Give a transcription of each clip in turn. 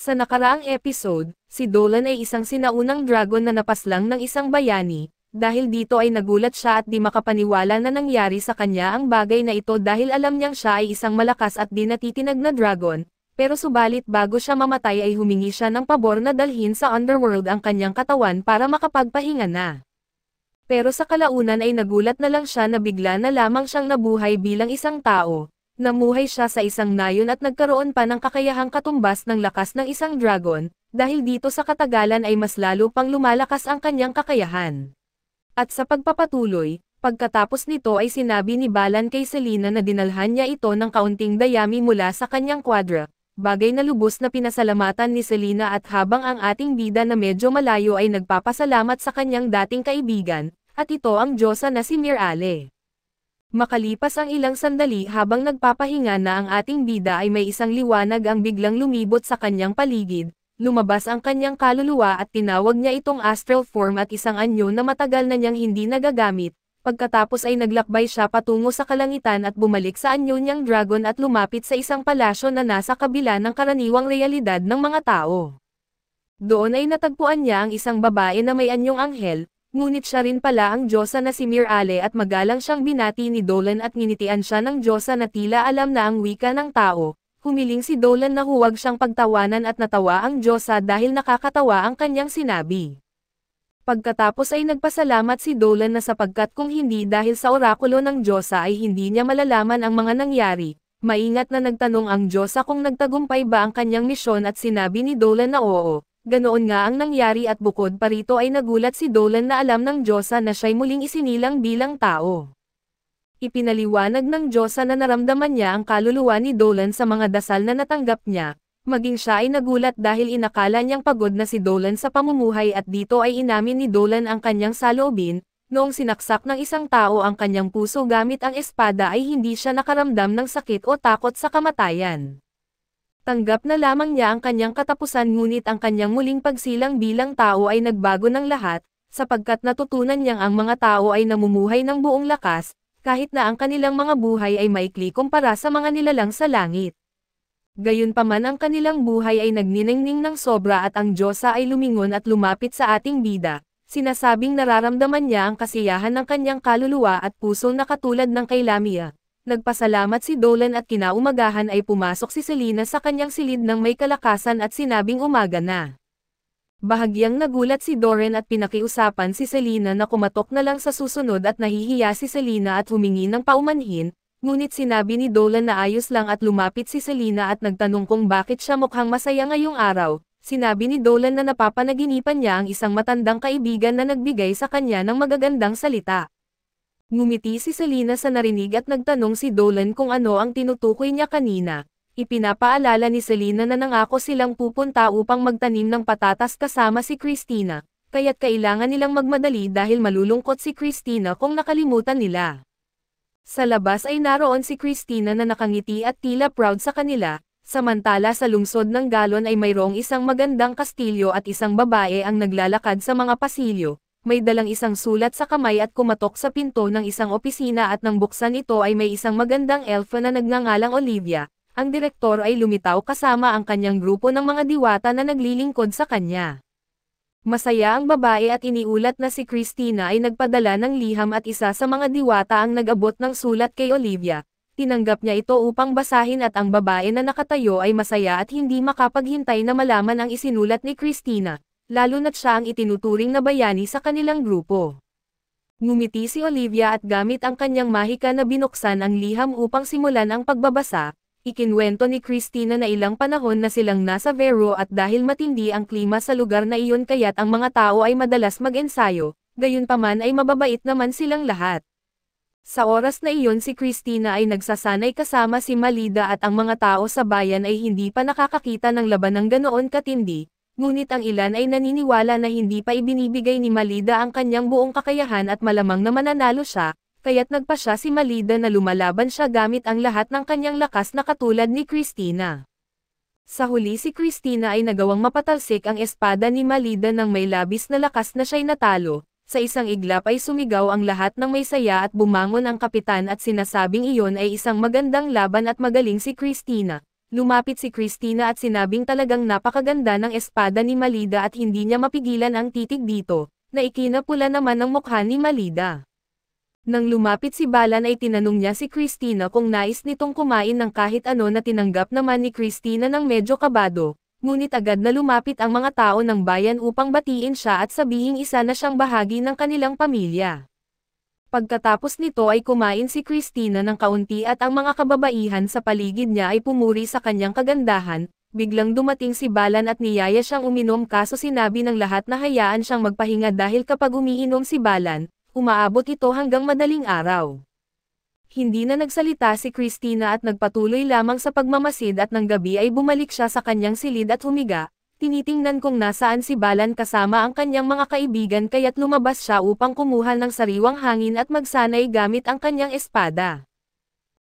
Sa nakaraang episode, si Dolan ay isang sinaunang dragon na napaslang ng isang bayani, dahil dito ay nagulat siya at di makapaniwala na nangyari sa kanya ang bagay na ito dahil alam niyang siya ay isang malakas at di natitinag na dragon, pero subalit bago siya mamatay ay humingi siya ng pabor na dalhin sa underworld ang kanyang katawan para makapagpahinga na. Pero sa kalaunan ay nagulat na lang siya na bigla na lamang siyang nabuhay bilang isang tao, Namuhay siya sa isang nayon at nagkaroon pa ng kakayahang katumbas ng lakas ng isang dragon, dahil dito sa katagalan ay mas lalo pang lumalakas ang kanyang kakayahan. At sa pagpapatuloy, pagkatapos nito ay sinabi ni Balan kay Selina na dinalhan niya ito ng kaunting dayami mula sa kanyang kwadra, bagay na lubos na pinasalamatan ni Selina at habang ang ating bida na medyo malayo ay nagpapasalamat sa kanyang dating kaibigan, at ito ang Diyosa na si Mir Makalipas ang ilang sandali habang nagpapahinga na ang ating bida ay may isang liwanag ang biglang lumibot sa kanyang paligid, lumabas ang kanyang kaluluwa at tinawag niya itong astral form at isang anyo na matagal na niyang hindi nagagamit, pagkatapos ay naglakbay siya patungo sa kalangitan at bumalik sa anyo niyang dragon at lumapit sa isang palasyo na nasa kabila ng karaniwang realidad ng mga tao. Doon ay natagpuan niya ang isang babae na may anyong anghel, Ngunit siya rin pala ang Diyosa na si Mir at magalang siyang binati ni Dolan at nginitian siya ng Diyosa na tila alam na ang wika ng tao. Humiling si Dolan na huwag siyang pagtawanan at natawa ang Diyosa dahil nakakatawa ang kanyang sinabi. Pagkatapos ay nagpasalamat si Dolan na sapagkat kung hindi dahil sa orakulo ng Diyosa ay hindi niya malalaman ang mga nangyari, Maingat na nagtanong ang Diyosa kung nagtagumpay ba ang kanyang misyon at sinabi ni Dolan na oo, Ganoon nga ang nangyari at bukod pa rito ay nagulat si Dolan na alam ng Diyosa na siya'y muling isinilang bilang tao. Ipinaliwanag ng Diyosa na naramdaman niya ang kaluluwa ni Dolan sa mga dasal na natanggap niya, maging siya ay nagulat dahil inakala niyang pagod na si Dolan sa pamumuhay at dito ay inamin ni Dolan ang kanyang saloobin, noong sinaksak ng isang tao ang kanyang puso gamit ang espada ay hindi siya nakaramdam ng sakit o takot sa kamatayan. Tanggap na lamang niya ang kanyang katapusan ngunit ang kanyang muling pagsilang bilang tao ay nagbago ng lahat, sapagkat natutunan niyang ang mga tao ay namumuhay ng buong lakas, kahit na ang kanilang mga buhay ay maikli kumpara sa mga nilalang sa langit. Gayunpaman ang kanilang buhay ay nagniningning ng sobra at ang Diyosa ay lumingon at lumapit sa ating bida, sinasabing nararamdaman niya ang kasiyahan ng kanyang kaluluwa at puso na katulad ng kay Lamia. Nagpasalamat si Dolan at kinaumagahan ay pumasok si Selina sa kanyang silid ng may kalakasan at sinabing umaga na. Bahagyang nagulat si Doren at pinakiusapan si Selina na kumatok na lang sa susunod at nahihiya si Selina at humingi ng paumanhin, ngunit sinabi ni Dolan na ayos lang at lumapit si Selina at nagtanong kung bakit siya mukhang masaya ngayong araw, sinabi ni Dolan na napapanaginipan niya ang isang matandang kaibigan na nagbigay sa kanya ng magagandang salita. Ngumiti si Selena sa narinig at nagtanong si Dolan kung ano ang tinutukoy niya kanina. Ipinapaalala ni Selena na nangako silang pupunta upang magtanim ng patatas kasama si Christina, kaya't kailangan nilang magmadali dahil malulungkot si Christina kung nakalimutan nila. Sa labas ay naroon si Christina na nakangiti at tila proud sa kanila, samantala sa lungsod ng Galon ay mayroong isang magandang kastilyo at isang babae ang naglalakad sa mga pasilyo, may dalang isang sulat sa kamay at kumatok sa pinto ng isang opisina at nang buksan ito ay may isang magandang elfa na nagngangalang Olivia. Ang direktor ay lumitaw kasama ang kanyang grupo ng mga diwata na naglilingkod sa kanya. Masaya ang babae at iniulat na si Christina ay nagpadala ng liham at isa sa mga diwata ang nagabot ng sulat kay Olivia. Tinanggap niya ito upang basahin at ang babae na nakatayo ay masaya at hindi makapaghintay na malaman ang isinulat ni Christina lalo na't siya ang itinuturing na bayani sa kanilang grupo. Ngumiti si Olivia at gamit ang kanyang mahika na binuksan ang liham upang simulan ang pagbabasa, ikinwento ni Christina na ilang panahon na silang nasa Vero at dahil matindi ang klima sa lugar na iyon kaya't ang mga tao ay madalas mag-ensayo, gayunpaman ay mababait naman silang lahat. Sa oras na iyon si Christina ay nagsasanay kasama si Malida at ang mga tao sa bayan ay hindi pa nakakakita ng laban ng ganoon katindi, ngunit ang ilan ay naniniwala na hindi pa ibinibigay ni Malida ang kanyang buong kakayahan at malamang na mananalo siya, kaya't nagpa siya si Malida na lumalaban siya gamit ang lahat ng kanyang lakas na katulad ni Christina. Sa huli si Christina ay nagawang mapatalsik ang espada ni Malida nang may labis na lakas na siya'y natalo, sa isang iglap ay sumigaw ang lahat ng may saya at bumangon ang kapitan at sinasabing iyon ay isang magandang laban at magaling si Christina. Lumapit si Christina at sinabing talagang napakaganda ng espada ni Malida at hindi niya mapigilan ang titig dito, na ikinapula naman ang mukha ni Malida. Nang lumapit si Balan ay tinanong niya si Christina kung nais nitong kumain ng kahit ano na tinanggap naman ni Christina ng medyo kabado, ngunit agad na lumapit ang mga tao ng bayan upang batiin siya at sabihing isa na siyang bahagi ng kanilang pamilya. Pagkatapos nito ay kumain si Christina ng kaunti at ang mga kababaihan sa paligid niya ay pumuri sa kanyang kagandahan, biglang dumating si Balan at niyaya siyang uminom kaso sinabi ng lahat na hayaan siyang magpahinga dahil kapag umiinom si Balan, umaabot ito hanggang madaling araw. Hindi na nagsalita si Christina at nagpatuloy lamang sa pagmamasid at ng gabi ay bumalik siya sa kanyang silid at humiga, Tinitingnan kung nasaan si Balan kasama ang kanyang mga kaibigan kaya't lumabas siya upang kumuha ng sariwang hangin at magsanay gamit ang kanyang espada.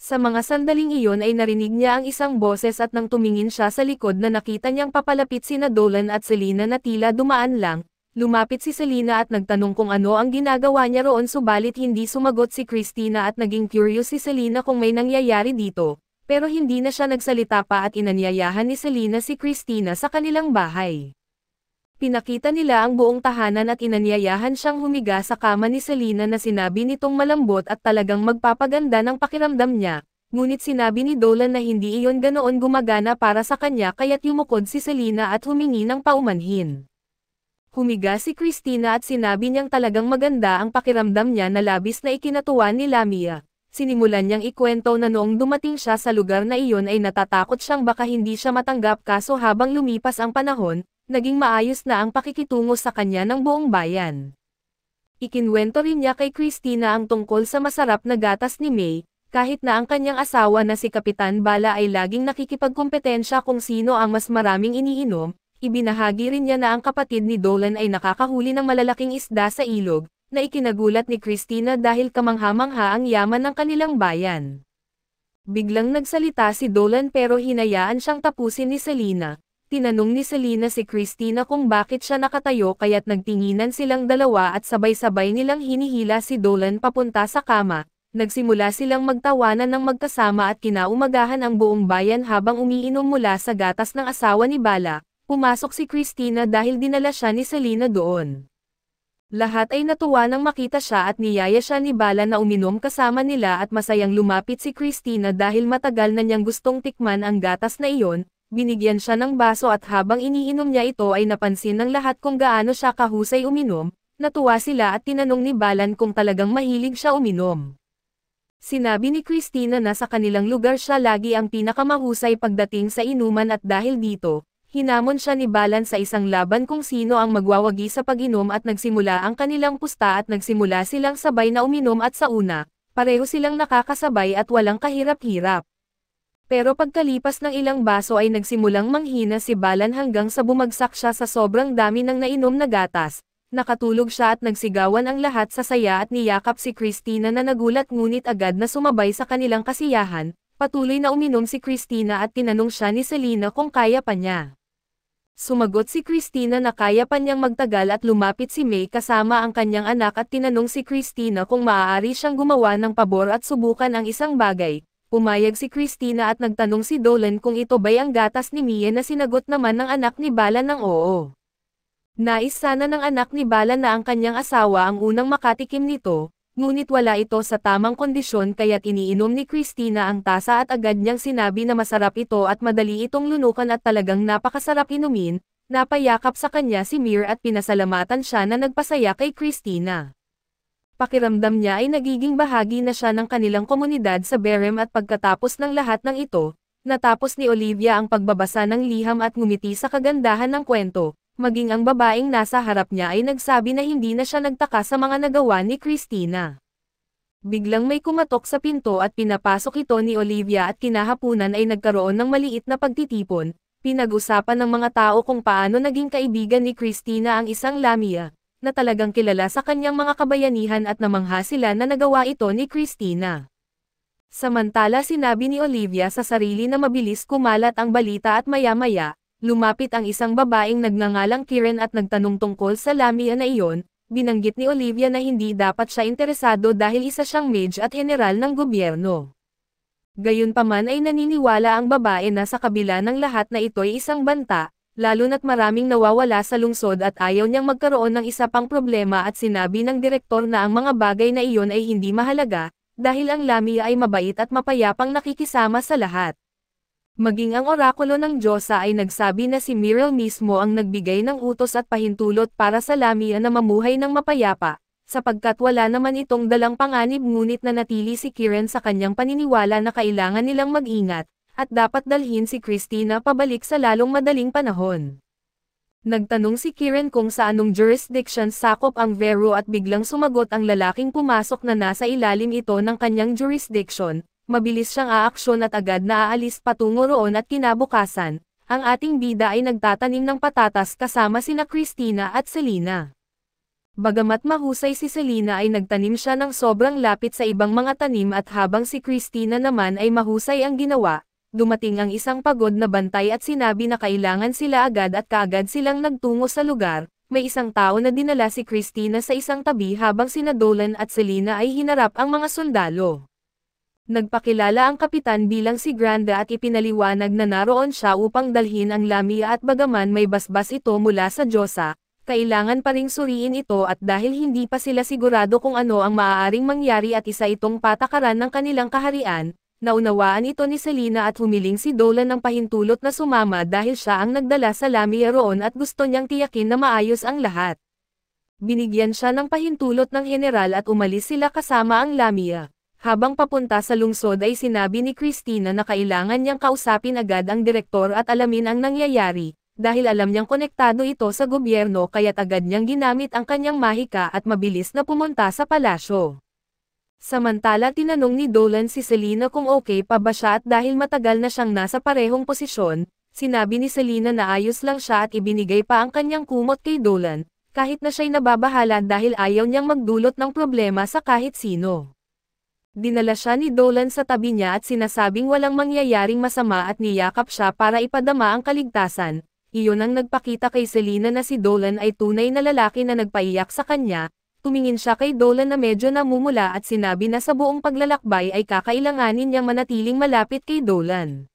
Sa mga sandaling iyon ay narinig niya ang isang boses at nang tumingin siya sa likod na nakita niyang papalapit sina Dolan at Selina na tila dumaan lang, lumapit si Selina at nagtanong kung ano ang ginagawa niya roon subalit hindi sumagot si Christina at naging curious si Selina kung may nangyayari dito, pero hindi na siya nagsalita pa at inanyayahan ni Selena si Christina sa kanilang bahay. Pinakita nila ang buong tahanan at inanyayahan siyang humiga sa kama ni Selena na sinabi nitong malambot at talagang magpapaganda ng pakiramdam niya, ngunit sinabi ni Dolan na hindi iyon ganoon gumagana para sa kanya kaya't yumukod si Selena at humingi ng paumanhin. Humiga si Christina at sinabi niyang talagang maganda ang pakiramdam niya na labis na ikinatuwa ni Lamia, Sinimulan niyang ikwento na noong dumating siya sa lugar na iyon ay natatakot siyang baka hindi siya matanggap kaso habang lumipas ang panahon, naging maayos na ang pakikitungo sa kanya ng buong bayan. Ikinwento rin niya kay Christina ang tungkol sa masarap na gatas ni May, kahit na ang kanyang asawa na si Kapitan Bala ay laging nakikipagkompetensya kung sino ang mas maraming iniinom, ibinahagi rin niya na ang kapatid ni Dolan ay nakakahuli ng malalaking isda sa ilog, na ikinagulat ni Christina dahil kamanghamangha ang yaman ng kanilang bayan. Biglang nagsalita si Dolan pero hinayaan siyang tapusin ni Selena. Tinanong ni Selena si Christina kung bakit siya nakatayo kaya't nagtinginan silang dalawa at sabay-sabay nilang hinihila si Dolan papunta sa kama. Nagsimula silang magtawanan ng magkasama at kinaumagahan ang buong bayan habang umiinom mula sa gatas ng asawa ni Bala. Pumasok si Christina dahil dinala siya ni Selena doon. Lahat ay natuwa nang makita siya at niyaya siya ni Bala na uminom kasama nila at masayang lumapit si Christina dahil matagal na niyang gustong tikman ang gatas na iyon, binigyan siya ng baso at habang iniinom niya ito ay napansin ng lahat kung gaano siya kahusay uminom, natuwa sila at tinanong ni Balan kung talagang mahilig siya uminom. Sinabi ni Christina na sa kanilang lugar siya lagi ang pinakamahusay pagdating sa inuman at dahil dito, Hinamon siya ni Balan sa isang laban kung sino ang magwawagi sa pag-inom at nagsimula ang kanilang pusta at nagsimula silang sabay na uminom at sa una, pareho silang nakakasabay at walang kahirap-hirap. Pero pagkalipas ng ilang baso ay nagsimulang manghina si Balan hanggang sa bumagsak siya sa sobrang dami ng nainom na gatas, Nakatulog siya at nagsigawan ang lahat sa saya at niyakap si Christina na nagulat ngunit agad na sumabay sa kanilang kasiyahan, patuloy na uminom si Christina at tinanong siya ni Selena kung kaya pa niya. Sumagot si Christina na kaya pa niyang magtagal at lumapit si May kasama ang kanyang anak at tinanong si Christina kung maaari siyang gumawa ng pabor at subukan ang isang bagay. Pumayag si Christina at nagtanong si Dolan kung ito ba'y ang gatas ni Mia na sinagot naman ng anak ni Bala ng oo. Nais sana ng anak ni Bala na ang kanyang asawa ang unang makatikim nito, Ngunit wala ito sa tamang kondisyon kaya't iniinom ni Christina ang tasa at agad niyang sinabi na masarap ito at madali itong lunukan at talagang napakasarap inumin, napayakap sa kanya si Mir at pinasalamatan siya na nagpasaya kay Christina. Pakiramdam niya ay nagiging bahagi na siya ng kanilang komunidad sa Berem at pagkatapos ng lahat ng ito, natapos ni Olivia ang pagbabasa ng liham at ngumiti sa kagandahan ng kwento, maging ang babaeng nasa harap niya ay nagsabi na hindi na siya nagtaka sa mga nagawa ni Christina. Biglang may kumatok sa pinto at pinapasok ito ni Olivia at kinahapunan ay nagkaroon ng maliit na pagtitipon, pinag-usapan ng mga tao kung paano naging kaibigan ni Christina ang isang Lamia, na talagang kilala sa kanyang mga kabayanihan at namangha sila na nagawa ito ni Christina. Samantala sinabi ni Olivia sa sarili na mabilis kumalat ang balita at maya-maya, Lumapit ang isang babaeng nagngangalang Kiren at nagtanong tungkol sa lamia na iyon, binanggit ni Olivia na hindi dapat siya interesado dahil isa siyang mage at general ng gobyerno. Gayunpaman ay naniniwala ang babae na sa kabila ng lahat na ito'y isang banta, lalo na't maraming nawawala sa lungsod at ayaw niyang magkaroon ng isa pang problema at sinabi ng direktor na ang mga bagay na iyon ay hindi mahalaga, dahil ang Lamia ay mabait at mapayapang nakikisama sa lahat. Maging ang orakulo ng Diyosa ay nagsabi na si Muriel mismo ang nagbigay ng utos at pahintulot para sa Lamia na mamuhay ng mapayapa, sapagkat wala naman itong dalang panganib ngunit na natili si Kiren sa kanyang paniniwala na kailangan nilang mag-ingat, at dapat dalhin si Christina pabalik sa lalong madaling panahon. Nagtanong si Kiren kung sa anong jurisdiction sakop ang Vero at biglang sumagot ang lalaking pumasok na nasa ilalim ito ng kanyang jurisdiction, mabilis siyang aaksyon at agad na aalis patungo roon at kinabukasan, ang ating bida ay nagtatanim ng patatas kasama sina Christina at Selena. Bagamat mahusay si Selena ay nagtanim siya ng sobrang lapit sa ibang mga tanim at habang si Christina naman ay mahusay ang ginawa, dumating ang isang pagod na bantay at sinabi na kailangan sila agad at kaagad silang nagtungo sa lugar, may isang tao na dinala si Christina sa isang tabi habang sina Dolan at Selena ay hinarap ang mga sundalo. Nagpakilala ang kapitan bilang si Granda at ipinaliwanag na naroon siya upang dalhin ang lamia at bagaman may basbas ito mula sa Diyosa, kailangan pa ring suriin ito at dahil hindi pa sila sigurado kung ano ang maaaring mangyari at isa itong patakaran ng kanilang kaharian, naunawaan ito ni Selina at humiling si Dolan ng pahintulot na sumama dahil siya ang nagdala sa lamia roon at gusto niyang tiyakin na maayos ang lahat. Binigyan siya ng pahintulot ng general at umalis sila kasama ang lamia. Habang papunta sa lungsod ay sinabi ni Christina na kailangan niyang kausapin agad ang direktor at alamin ang nangyayari, dahil alam niyang konektado ito sa gobyerno kaya't agad niyang ginamit ang kanyang mahika at mabilis na pumunta sa palasyo. Samantala tinanong ni Dolan si Selena kung okay pa ba siya at dahil matagal na siyang nasa parehong posisyon, sinabi ni Selena na ayos lang siya at ibinigay pa ang kanyang kumot kay Dolan, kahit na siya'y nababahala dahil ayaw niyang magdulot ng problema sa kahit sino. Dinala siya ni Dolan sa tabi niya at sinasabing walang mangyayaring masama at niyakap siya para ipadama ang kaligtasan. Iyon ang nagpakita kay Selena na si Dolan ay tunay na lalaki na nagpaiyak sa kanya. Tumingin siya kay Dolan na medyo namumula at sinabi na sa buong paglalakbay ay kakailanganin niyang manatiling malapit kay Dolan.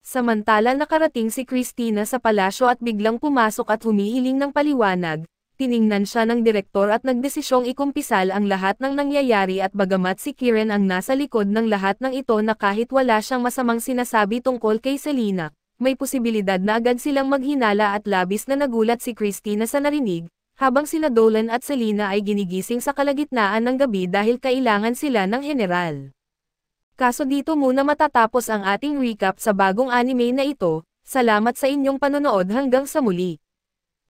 Samantala nakarating si Christina sa palasyo at biglang pumasok at humihiling ng paliwanag, Tiningnan siya ng direktor at nagdesisyong ikumpisal ang lahat ng nangyayari at bagamat si Kiren ang nasa likod ng lahat ng ito na kahit wala siyang masamang sinasabi tungkol kay Selena, may posibilidad na agad silang maghinala at labis na nagulat si Christina sa narinig, habang sina Dolan at Selena ay ginigising sa kalagitnaan ng gabi dahil kailangan sila ng general. Kaso dito muna matatapos ang ating recap sa bagong anime na ito, salamat sa inyong panonood hanggang sa muli.